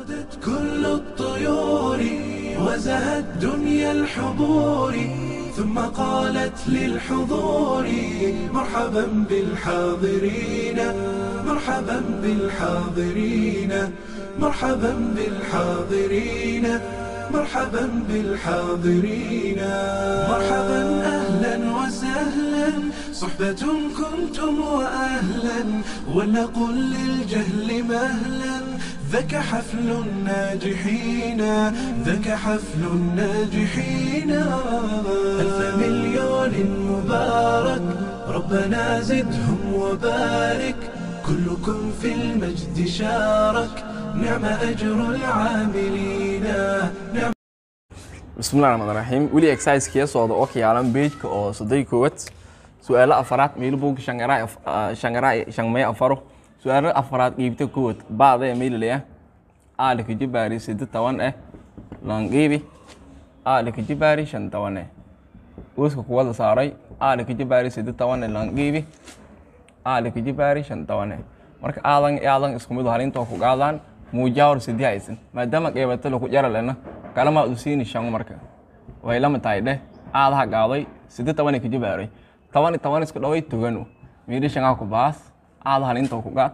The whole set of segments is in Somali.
غادت كل الطيور وزهت دنيا الحضور ثم قالت للحضور مرحبا بالحاضرين مرحبا بالحاضرين مرحبا بالحاضرين مرحبا بالحاضرين مرحبا اهلا وسهلا صحبة كنتم واهلا ولنقل للجهل مهلا ذاك حفل الناجحين ذاك حفل الناجحين ألف مليون مبارك ربنا زدهم وبارك كلكم في المجد شارك نعم أجر العاملين نعم بسم الله الرحمن الرحيم ولي اكسايسكيا سودا اوكي عالم بيجك او صديق كوت سؤال افرات ميل ميلبوك شانغراي آه، شانغراي شانغمي افرو su-aalo afaraad qiibto kood bacda maylile ah aalika jibaari sida toban eh lanqiibi aalika jibaari shan toban eh uuska kuwada saaray aalika jibaari sida toban eh lanqiibi aalika jibaari shan toban eh marka aadan aadan isku midu halintoo ku qaadaan muujawar sidii haysan maadaama qeybata laku jaralena kalama u shan marka way lama tahay dheh aadaha qaaday sida toban eh ka jibaaray toban toban isku dhaway tuganu miidhi shanaa ku baas aadahan inta kugaad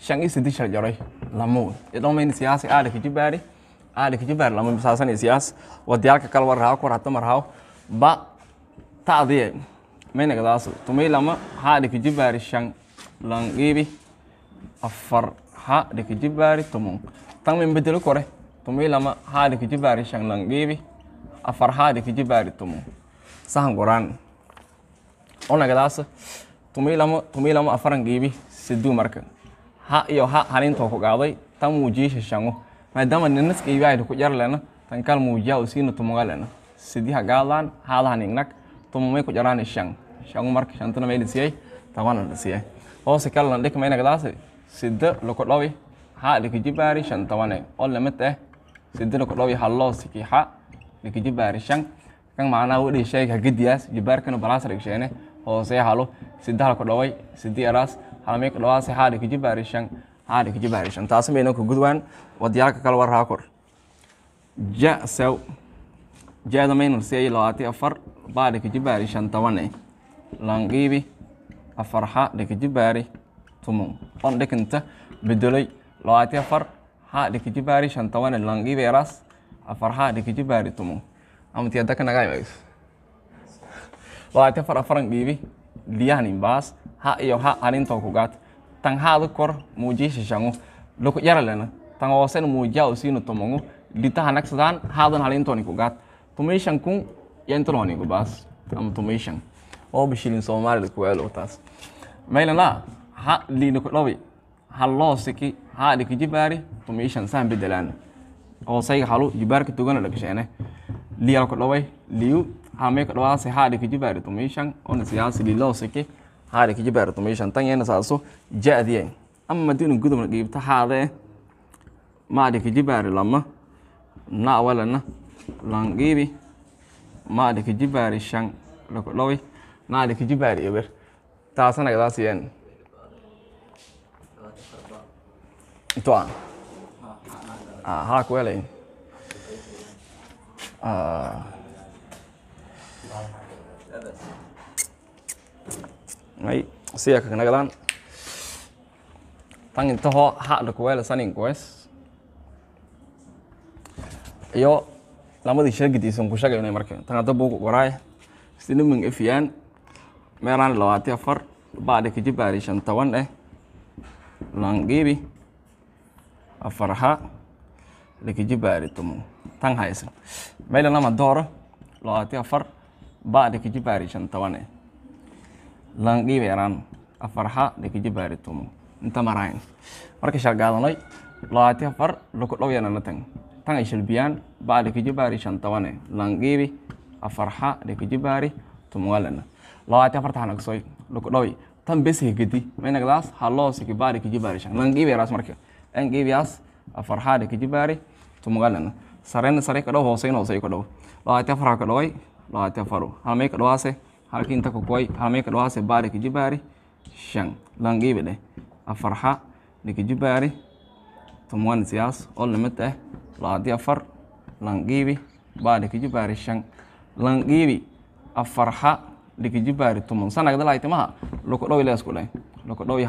shan iyo siddishar jaray lamuun idhomayn siyaasi aada kijibaari aada kijibaari lamuun bisaasan siyaas wadiyaalka kala warhaa ku rahto marhaw ba taadiye maynagadaas tumay lama haa dhikijibaari shan langiibi afar ha dhikijibaari tumun tan bedelo kore tumay lama haa dhikijibaari shan langiibi afar haa dhikijibaari tumun sahan goraan onagadaas tumiilamo afaran geebi siduu marka ha iyo ha halintoo ku qaaday tan muujiyey shishango maadaama ninas geebiahaydu ku jarlena tan kal muujiyaa u tumugalena sidiha gaadlaan haadahan ignag tumumay ku jaraan shan shangu marka shantana meel siyay tabanan siyay hoose kalna dhik mayna gadaase sida loko dhawi ha likijibaari shan tabane oo lamid ah eh, sida loko dhawi halloo sikiixa likijibaari shan kan macnaa u dhihi sheega gadiyaas jibaarkana balaasar hoose halo sidahala ku dhaway sidii eraas halmey ku dhawaase haali ku jibarishan haali ku jibarishan taasi maynan ku gudwaan wadiyaalka kale warraa kor ja saw jaada maynul seey labaati afar baa dhika jibaari shan tabane langiibi afarxa dhika jibaari tumon on dhikinta bedoloy labaati afar ha dhika jibaari shan tabane langiibi eraas afarxa dhika jibaari tumon amtiya daka nagaa imaagso labaatan far afaran dhiibi liyahaninbaas ha iyo ha arinto kugaat tan haadu kor muuji shishangu luku yaralena tan hoosen muujia usinu tomongu litaha naksadaan haadun halintoni kugaat tumishan kun yentunoni gubaas ama tumishan oo bishilin soomaalida kuweelo taas maylana ha liina kudhawi ha loosiki ha jibaari tumishan saan bedelaana oo halu jibaarka tugana dhagashene liyala kudhaway liyu xaamee ka dhawaase haadhe ka jibaare tumeyshan ona siyaasi lilooseke haadhe ka jibaare tumeyshan tan yeena saaso ja-diyen ama dinu gudubna dhiibta haadee maadhe ka jibaare lama na awalana lan dhiibi maadhe ka jibaare shan lako dhawi naadhe ka jibaare ewer taasana gadaasiyen toa haa kuwelayn はい通訳が長談単に徒歩ハルクウェルサニングです iyo lamadii sheegidiisan ku sheegaynay marka tan hadda buug waraay sinimin efyan meelaan labaati afar baadhi kajibaari shan toban eh langibi afarha likijibaari tumu tan haysan meelana madooro labaati afar ba-dhikiji baari shantaban lanqibeeran afarha dhikiji baari tumo inta marayn marka shargaadanay laati afar loko dhowyana tan tan ay shalbiyaan ba dhikiji baari shantaban lanqibi afarha dhikiji baari tumwalana laati afarta hanagsoy loko dhowy tan besike gedi maynagdaas haloosiki baari kiji baari shan lanqibeeraas marka lanqibiyaas afarha dhikiji baari tumwalana sarena sare kadhow hooseyna hoosey kadhow laati afar kadhoway labatanfaro halmey dhawaase halkiinta kokoy halmey ka dhawaase baare kijibaari shan langiibe dheh afarxa dhikijibaari tomoan siyaas olnimita eh labaati afar langiibi baare kijibaari shan langiibi afarxa dhikijibaari toman sanagdalai timaha lokodhowi leesku dheh lokodhowi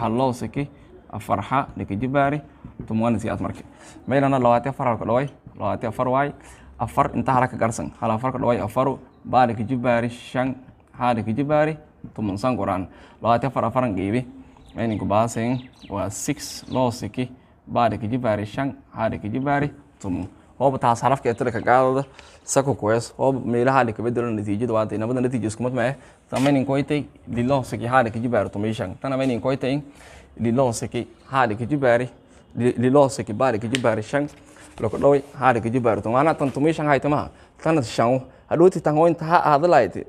afarxa dhikijibaari tomoan siyaas marke meylana labaati afar halkodhoway labaati afar waay afar inta hala ka garsan hala afarka dhaway afaru baali kijibaari shan haali kijibaari tumunsan quran labaati afar afaran geebe ayni gubaasen waa six loosiki baali kijibaari shan haali kijibaari tumun hooba taas halafka ee tirka qaadada sako kuwees hooba meelaha la kaba natiijada waa nabada natiija isku mid eh. ma eh tamainin koitay liloosiki haali kijibaari tumishan tanamainin koitay liloosiki haali kijibaari liloosiki baali kijibaari shan loko dhowey xaariga jibaarto maana tan tumishan haytamaha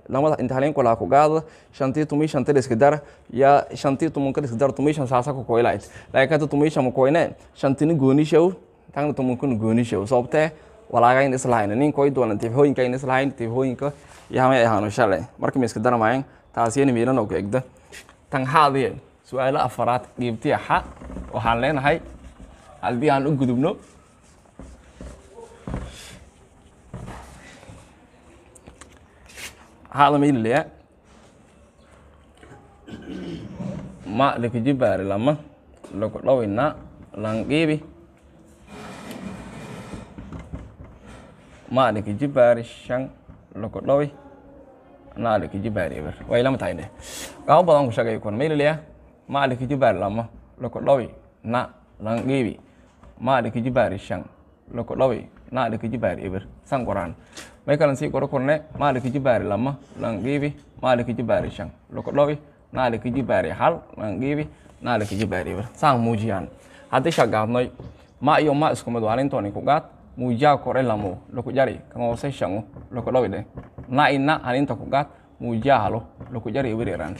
lamada intahalin shanti tumishan teliska dara ya shanti tumunka liska tumishan saasa ku koylayt laakiin ta tumishan shantini goonishow tangna tumunkan goonishow sababtee walaagayn islahayn nin koy doonan islahayn tiifhooyinka yahamay ahaano shalay marka miiska daramayn taasiyana miilan egda tan haadiye su-aalo afaraad dhiibtiya xa waxaan leenahay haddii aan u gudubno haadama ilaya ma likujibaari lama lagu dhawina lanqiibi ma likujibaari shan lagu dhawi na likujibaari eber way lama tahay de waxaa u badan ku sheegay kun ma ilaya ma likujibaari lama lagu dhawi na lanqiibi ma likujibaari shan lagu dhawi na likujibaari eber san qoraan Meekalansi koro korne maali kiji bari lama lang gibi maali kiji bari shang loko lobi naali kiji bari hal lang gibi naali kiji bari bir sang mujian hadi shagaabnoy ma iyo ma isku mid waalintoni ku gaad muujaa kore lamo loko jari kamoose shango loko lobi de na ina haninta ku gaad muujaa halo loko jari wiriran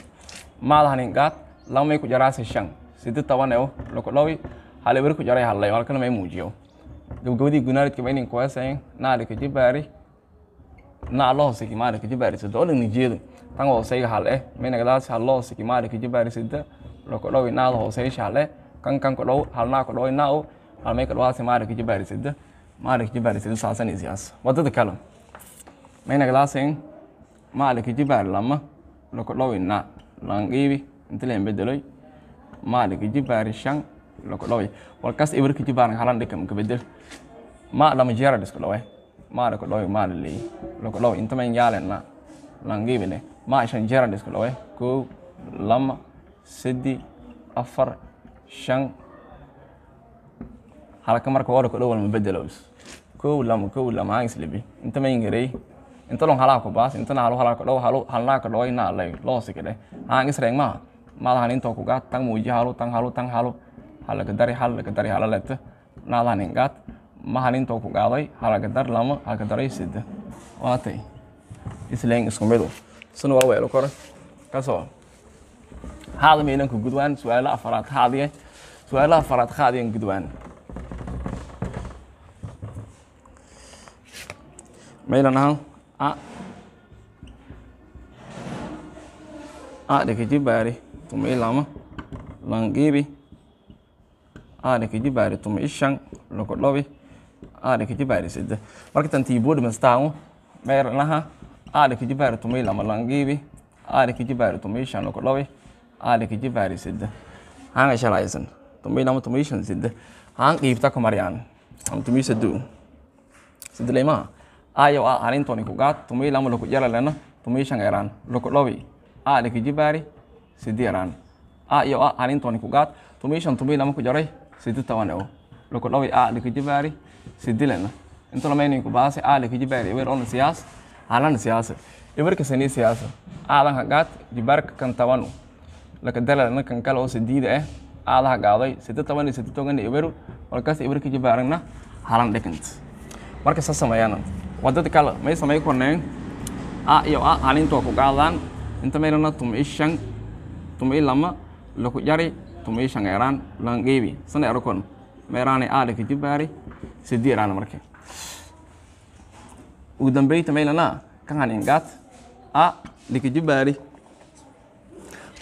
maada hanin gaad lamay ku jaraase shang sidi tabaneo loko lobi hali wiri ku jaray halayo halkana may muujiyo gabgabadii gunaadidkaba inin kuweesayin naali kiji bari dhinaca maara kajabarisado oo dhan nijiyadu tan hooseyga hale minagdaas halloosigi maara kajabarisada lokodhowi naada hooseysha hale kan kan kodhow halnaa kodhowi naau halmey kadhowaasi maara kajabarisada maara kajabarisada saasanisiyaas wadada kale minagdaasin maara kajabaari lama lokodhowi na langiibi inta leen bedeloy maara kajabaari shan lokodhowi warkas ibar kajabaarn halan dhikam kabedel ma lama jeera dhiskodhowe maada ku dhowey maada leey laku dhowey inta man yaalen na langibi le maa shan jeeran isku dhowey koow lama sidi afar shan halka marka wara ku dhowal ma bedelos koow lama koow lama aan islibi inta man garey inta lon halaa ku baas halu halaa ku dhow halu halnaa ku dhowey naa lay loosi kidhe aan isreeng maha maadahan intoo kugaad tan muuji halu tan halu tan halu halaka dari hal laka dari hala leebta naadahan ingaad ma halinto ku qaaday dar lama halkadaray sade waatay islan isku midu isna waa weelo kore kasoo haadmaydanka gudwaan su-aalo afaraad haadiye su-aalaha afaraad haadiyan gudwaan maylan ahan a adhika jibaari tuma ilama langiibi adhika jibaari tuma ishan lokodhobi aada ki jibaari sidde marka tan tiiboode men staaŋo ɓeyre naha aada ki jibaari tumay lamalangiibi aada ki jibaari tumay shano ko ɗowi aada ki jibaari sidde haŋa shalaysan tumay lama tumay shan sidde haŋ qiibta ko maryaan am tumay saddu sidleymaa ayo a arintoni ku gaat tumay lama loko jaralena tumay shan eran loko ɗowi aada ki jibaari siddi eraan ayo a arintoni ku gaat tumay shan tumay lama ku jaray siddi tawanewo loko dhaway aadha ka jabaari si dilana inta lamaynayku baase aadha ka jabaari ewer ona siyaas aalana siyaasa ewerka sanii siyaasa aadan hagaad jibaarka kan tabanu laka dalana kan kale oo sadiida eh aada hagaaday sida toban sida togan eweru markaas ewerka jabaaragna halan dhigant marka sa sameeyaan wadada kale may samay korneen a iyo a halintoo ku qaadaan inta maylana tumay shan tumay lama laku jari tumay shan eeraan langeebi sana erakon meeraanay aale kadib baaray sadiiraana marka ugu dambeynta maylana kahan ingaat a likajibaari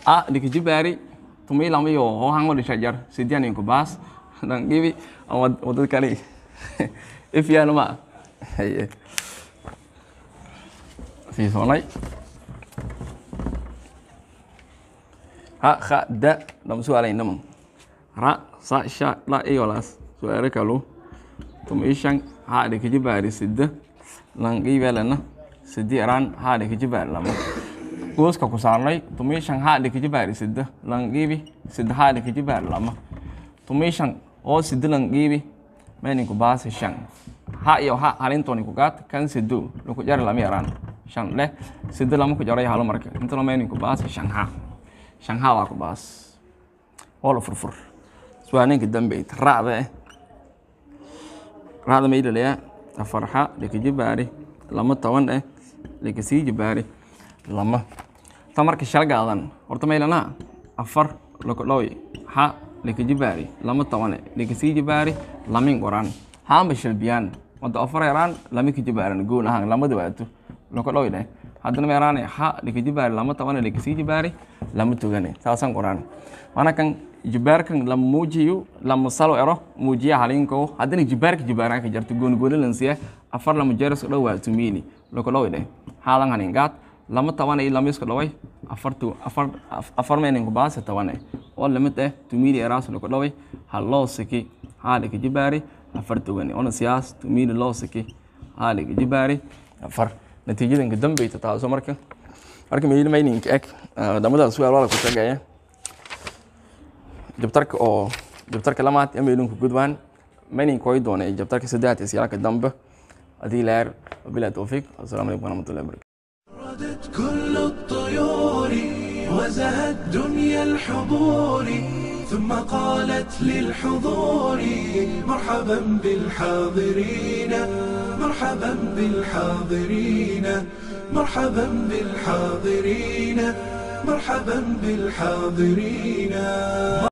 a likajibaari tumailamayo hohango dhishajar sidian inku baas dangibi wadad kale ifyaana ma sii soonay ha ha da dhamsuaalaynamon ra sasha la iolas so-aalo kalu tumishan haadhe kijibaari sida lanqiibelena sidi ran haadhe kijibaari lama gooska ku saarnay tumishan haadhe kijibaari sida lanqiibi sida haadhe kijibaari lama tumishan oo sidi lanqiibi meninku baasi shan ha iyo ha halintoni ku kan sidu laku jari lama yaraan shan leh sidi lama ku jaray marka intana meninku baasi shan ha shan ha waa ku baas oo la su'aaleenka dambe inta racda raada eh. racda ma ilaleyaa tafarxa lakajibaari lama toban eh lakasii jibaari lama ta marka shalgaadan horta ma ilanaa afar lakadhowy xa lakajibaari lama tobane eh. lakasii jibaari lamin goran haamba shalbiyaan wada afar yaraan lama kajibaaran goon ahaan lamadaba atu lakadhowy dheh haddana meeraane ha lafijibbaari lama tabane lakisii jibbaari lama tugane saasan qoraan mana kan la muujiyo lama salo ero muujiya halinko haddana jibbaarka jibbaaraanka jarto goonigoonilansiya afar lama jeerisku dhow waa tumiili lokoloide haalan haningaad lama tabane iyo lama isku dhoway afartu afar afar meeninku baase tabane oo lamid ah tumiili eraas loko dhoway haloosiki haalika jibbaari afar tugane ona siyaas tumiili loosiki haalika jibbaari afar natiijadanka dambeyta taaso marka marka mail mining eg wadamadaas ah, weel wala ku sheegaya jabtarka oo jabtarka lamaad ee mailunka gudbaan mining way doona ee jabtarka saddex iyo siyaaka dambe adii leer bila tawfiq assalamu alaykum wa rahmatullahi wa barakatuh ردت كل الطيور وزهت دنيا الحضور ثم قالت للحضور مرحبا بالحاضرين مرحبا بالحاضرين مرحبا بالحاضرين مرحبا بالحاضرين